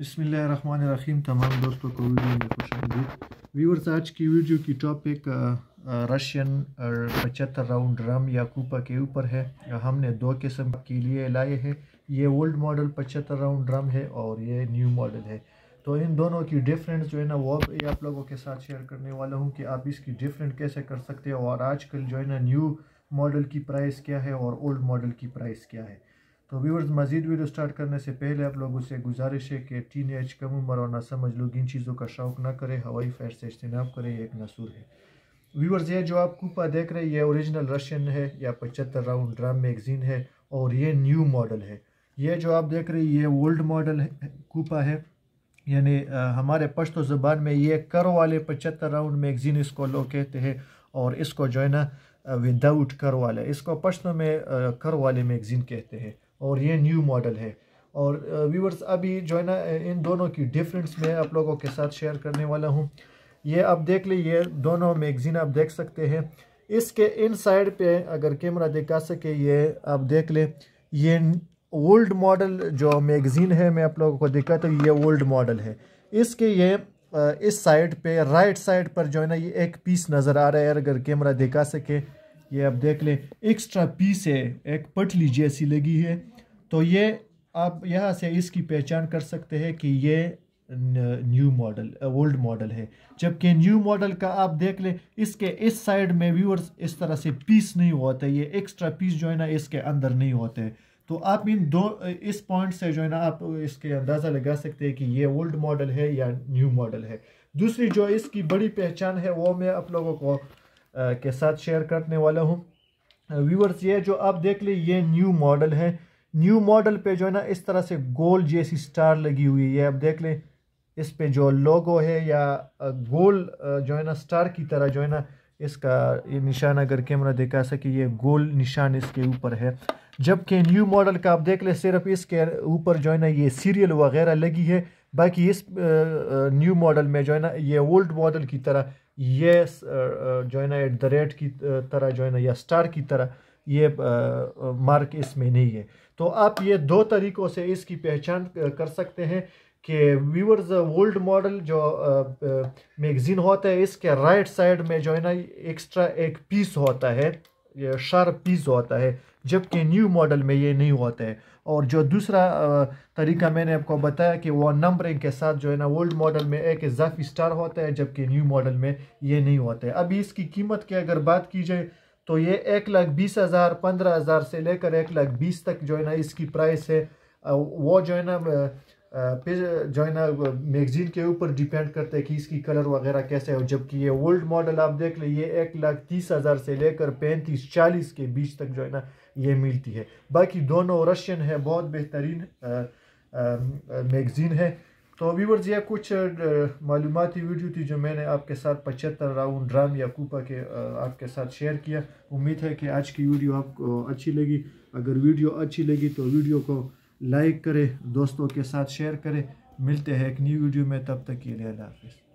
बसमीम तमाम दोस्तों को वीडियो में खुश आमदीद व्यूवर्स आज की वीडियो की टॉपिक रशियन पचहत्तर राउंड रम या कूपा के ऊपर है हमने दो किस्म के लिए लाए हैं ये ओल्ड मॉडल पचहत्तर राउंड रम है और ये न्यू मॉडल है तो इन दोनों की डिफरेंस जो है ना वो भी आप लोगों के साथ शेयर करने वाला हूँ कि आप इसकी डिफरेंट कैसे कर सकते हो और आजकल जो है ना न्यू मॉडल की प्राइस क्या है और ओल्ड मॉडल की प्राइस क्या है तो व्यूवर्स मज़ीद वीडियो स्टार्ट करने से पहले आप लोगों से गुजारिश है कि टीन एज कम उम्र और ना समझ लोग इन चीज़ों का शौक़ ना करें हवाई फैर से इज्तनाब करें एक नसूर है व्यूवर्स ये जो आप कूपा देख रहे हैं ये ओरिजिनल रशियन है या पचहत्तर राउंड ड्राम मैगज़ीन है और ये न्यू मॉडल है ये जो आप देख रहे हैं ये ओल्ड मॉडल है कूपा है यानी हमारे पश्तो ज़बान में ये करो वाले पचहत्तर राउंड मैगज़ीन इसको लोग कहते हैं और इसको जो है ना विदाउट करो वाले इसको पश्तों में करो वाले मैगज़ीन कहते हैं और ये न्यू मॉडल है और व्यूवर्स uh, अभी जो है ना uh, इन दोनों की डिफरेंस मैं आप लोगों के साथ शेयर करने वाला हूँ ये आप देख ये दोनों मैगज़ीन आप देख सकते हैं इसके इन साइड पर अगर कैमरा दिखा सके ये आप देख लें ये ओल्ड मॉडल जो मैगज़ीन है मैं आप लोगों को दिखा तो ये ओल्ड मॉडल है इसके ये uh, इस साइड पे राइट साइड पर जो है ना ये एक पीस नज़र आ रहा है अगर कैमरा दिखा सके ये आप देख लें एक्स्ट्रा पीस है एक पटली जैसी लगी है तो ये आप यहाँ से इसकी पहचान कर सकते हैं कि ये न्यू मॉडल ओल्ड मॉडल है जबकि न्यू मॉडल का आप देख लें इसके इस साइड में व्यूअर्स इस तरह से पीस नहीं होते ये एक्स्ट्रा पीस जो है ना इसके अंदर नहीं होते तो आप इन दो इस पॉइंट से जो है ना आप इसके अंदाज़ा लगा सकते हैं कि ये ओल्ड मॉडल है या न्यू मॉडल है दूसरी जो इसकी बड़ी पहचान है वो मैं आप लोगों को आ, के साथ शेयर करने वाला हूँ व्यूअर्स ये जो आप देख लें ये न्यू मॉडल है न्यू मॉडल पे जो है ना इस तरह से गोल जैसी स्टार लगी हुई है अब देख लें इस पे जो लोगो है या गोल जो है ना स्टार की तरह जो है ना इसका ये निशान अगर कैमरा देखा सके ये गोल निशान इसके ऊपर है जबकि न्यू मॉडल का आप देख लें सिर्फ इसके ऊपर जो है ना ये सीरियल वगैरह लगी है बाकी इस न्यू मॉडल में जो है ना ये ओल्ड मॉडल की तरह ये जो है ना एट द रेट की तरह जो है ना या स्टार की तरह ये मार्क इसमें नहीं है तो आप ये दो तरीक़ों से इसकी पहचान कर सकते हैं कि व्यूवर्स ओल्ड मॉडल जो मैगज़ीन होता है इसके राइट साइड में जो है ना एक्स्ट्रा एक पीस होता है शार्प पीस होता है जबकि न्यू मॉडल में ये नहीं होता है और जो दूसरा तरीका मैंने आपको बताया कि वो नंबरिंग के साथ जो है ना ओल्ड मॉडल में एक इजाफी स्टार होता है जबकि न्यू मॉडल में ये नहीं होता है अभी इसकी कीमत की अगर बात की जाए तो ये एक लाख बीस हज़ार पंद्रह हज़ार से लेकर एक लाख बीस तक जो है ना इसकी प्राइस है वो जो है ना जो है ना मैगज़ीन के ऊपर डिपेंड करते हैं कि इसकी कलर वगैरह कैसे हो जबकि ये ओल्ड मॉडल आप देख ये एक लाख तीस हज़ार से लेकर पैंतीस चालीस के बीच तक जो है ना ये मिलती है बाकी दोनों रशियन है बहुत बेहतरीन मैगज़ीन है तो व्यूवर्स ये कुछ मालूमती वीडियो थी जो मैंने आपके साथ पचहत्तर राउंड ड्राम या कूपा के आपके साथ शेयर किया उम्मीद है कि आज की वीडियो आपको अच्छी लगी अगर वीडियो अच्छी लगी तो वीडियो को लाइक करें दोस्तों के साथ शेयर करें मिलते हैं एक न्यू वीडियो में तब तक के लिए अल्लाह हाफिज़